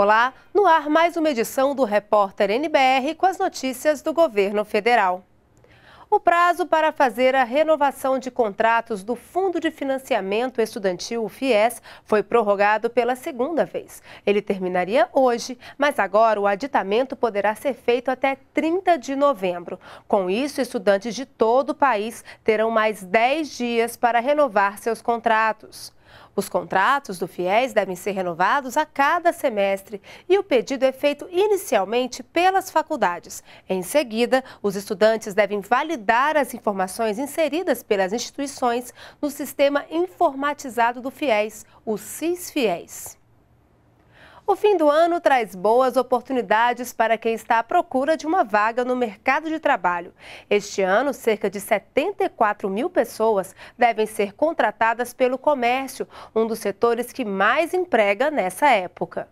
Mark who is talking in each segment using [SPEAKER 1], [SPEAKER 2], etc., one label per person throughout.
[SPEAKER 1] Olá, no ar mais uma edição do Repórter NBR com as notícias do governo federal. O prazo para fazer a renovação de contratos do Fundo de Financiamento Estudantil, o FIES, foi prorrogado pela segunda vez. Ele terminaria hoje, mas agora o aditamento poderá ser feito até 30 de novembro. Com isso, estudantes de todo o país terão mais 10 dias para renovar seus contratos. Os contratos do FIES devem ser renovados a cada semestre e o pedido é feito inicialmente pelas faculdades. Em seguida, os estudantes devem validar as informações inseridas pelas instituições no sistema informatizado do FIES, o SIS-FIES. O fim do ano traz boas oportunidades para quem está à procura de uma vaga no mercado de trabalho. Este ano, cerca de 74 mil pessoas devem ser contratadas pelo comércio, um dos setores que mais emprega nessa época.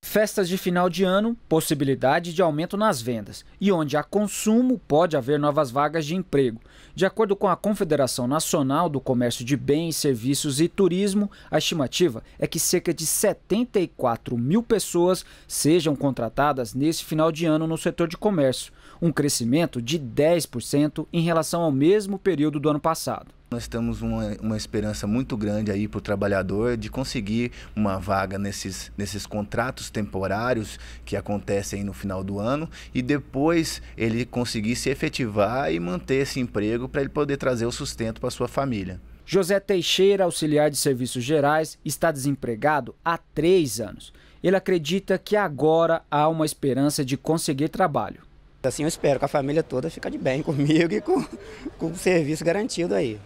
[SPEAKER 2] Festas de final de ano, possibilidade de aumento nas vendas e onde há consumo pode haver novas vagas de emprego. De acordo com a Confederação Nacional do Comércio de Bens, Serviços e Turismo, a estimativa é que cerca de 74 mil pessoas sejam contratadas nesse final de ano no setor de comércio, um crescimento de 10% em relação ao mesmo período do ano passado.
[SPEAKER 3] Nós temos uma, uma esperança muito grande aí para o trabalhador de conseguir uma vaga nesses, nesses contratos temporários que acontecem no final do ano e depois ele conseguir se efetivar e manter
[SPEAKER 2] esse emprego para ele poder trazer o sustento para sua família. José Teixeira, auxiliar de serviços gerais, está desempregado há três anos. Ele acredita que agora há uma esperança de conseguir trabalho. Assim eu espero que a família toda fique de bem comigo e com, com o serviço garantido aí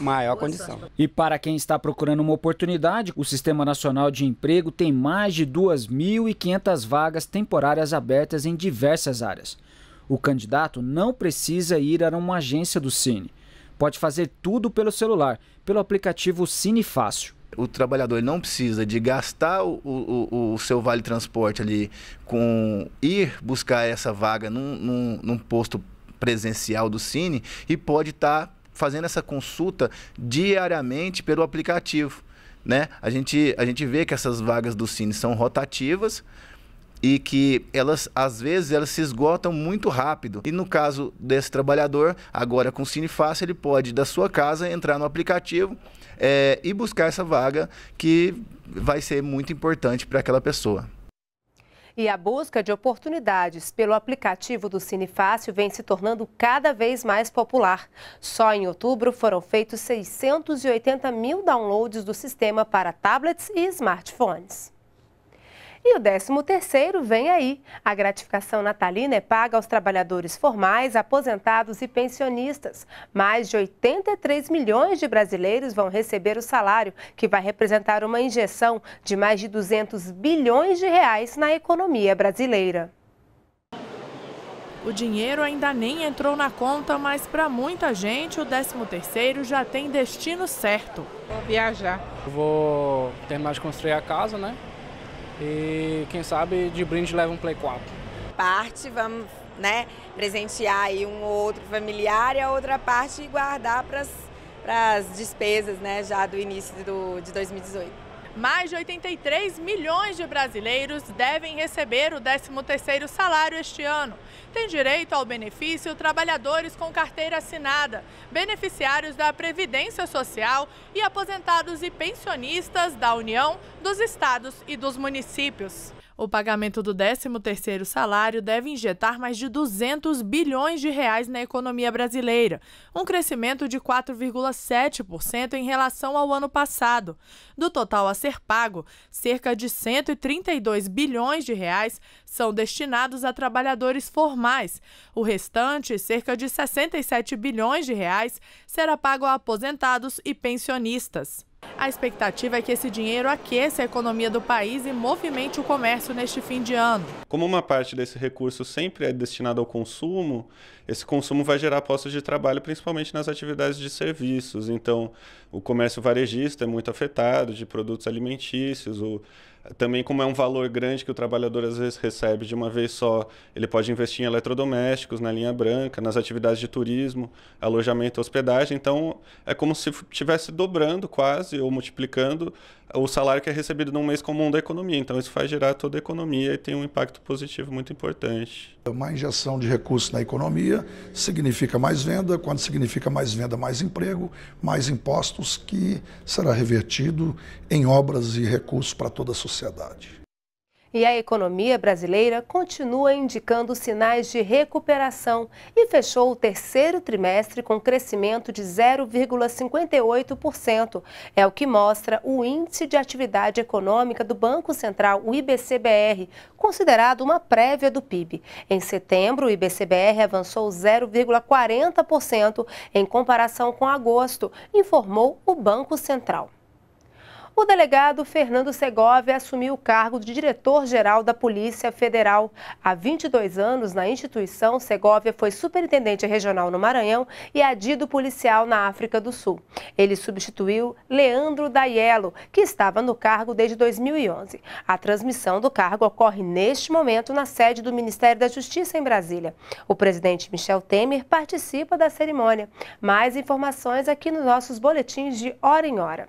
[SPEAKER 2] maior condição. E para quem está procurando uma oportunidade, o Sistema Nacional de Emprego tem mais de 2.500 vagas temporárias abertas em diversas áreas. O candidato não precisa ir a uma agência do Cine. Pode fazer tudo pelo celular, pelo aplicativo Cine Fácil o trabalhador não precisa de gastar o, o, o, seu vale transporte ali
[SPEAKER 3] com ir buscar essa vaga num, num, num posto presencial do Cine e pode estar tá fazendo essa consulta diariamente pelo aplicativo. Né? A, gente, a gente vê que essas vagas do Cine são rotativas e que elas às vezes elas se esgotam muito rápido. E no caso desse trabalhador, agora com o Cine Fácil, ele pode da sua casa entrar no aplicativo é, e buscar essa vaga que vai ser muito importante para aquela pessoa.
[SPEAKER 1] E a busca de oportunidades pelo aplicativo do Cinefácil vem se tornando cada vez mais popular. Só em outubro foram feitos 680 mil downloads do sistema para tablets e smartphones. E o 13º vem aí. A gratificação natalina é paga aos trabalhadores formais, aposentados e pensionistas. Mais de 83 milhões de brasileiros vão receber o salário, que vai representar uma injeção de mais de 200 bilhões de reais na economia brasileira.
[SPEAKER 4] O dinheiro ainda nem entrou na conta, mas para muita gente o 13º já tem destino certo. Vou viajar.
[SPEAKER 2] Vou terminar de construir a casa, né? E quem sabe de brinde leva um Play 4. Parte, vamos né, presentear aí um ou outro familiar
[SPEAKER 4] e a outra parte guardar para as despesas né, já do início do, de 2018 mais de 83 milhões de brasileiros devem receber o 13º salário este ano. Tem direito ao benefício trabalhadores com carteira assinada, beneficiários da Previdência Social e aposentados e pensionistas da União, dos estados e dos municípios. O pagamento do 13º salário deve injetar mais de 200 bilhões de reais na economia brasileira, um crescimento de 4,7% em relação ao ano passado. Do total a ser pago, cerca de 132 bilhões de reais são destinados a trabalhadores formais. O restante, cerca de 67 bilhões de reais, será pago a aposentados e pensionistas. A expectativa é que esse dinheiro aqueça a economia do país e movimente o comércio neste fim de ano.
[SPEAKER 2] Como uma parte desse recurso sempre é destinado ao consumo, esse consumo vai gerar postos de trabalho, principalmente nas atividades de serviços. Então, o comércio varejista é muito afetado, de produtos alimentícios, o também, como é um valor grande que o trabalhador às vezes recebe de uma vez só, ele pode investir em eletrodomésticos, na linha branca, nas atividades de turismo, alojamento, hospedagem. Então, é como se estivesse dobrando quase ou multiplicando o salário que é recebido num mês comum da economia. Então, isso faz gerar toda a economia e tem um impacto positivo muito importante.
[SPEAKER 3] Uma injeção de recursos na economia significa mais venda. Quando significa mais venda, mais emprego, mais impostos que será revertido em obras e recursos para toda a sociedade.
[SPEAKER 1] E a economia brasileira continua indicando sinais de recuperação e fechou o terceiro trimestre com crescimento de 0,58%. É o que mostra o Índice de Atividade Econômica do Banco Central, o IBCBR, considerado uma prévia do PIB. Em setembro, o IBCBR avançou 0,40% em comparação com agosto, informou o Banco Central. O delegado Fernando Segovia assumiu o cargo de diretor-geral da Polícia Federal. Há 22 anos na instituição, Segovia foi superintendente regional no Maranhão e adido policial na África do Sul. Ele substituiu Leandro Daiello, que estava no cargo desde 2011. A transmissão do cargo ocorre neste momento na sede do Ministério da Justiça em Brasília. O presidente Michel Temer participa da cerimônia. Mais informações aqui nos nossos boletins de hora em hora.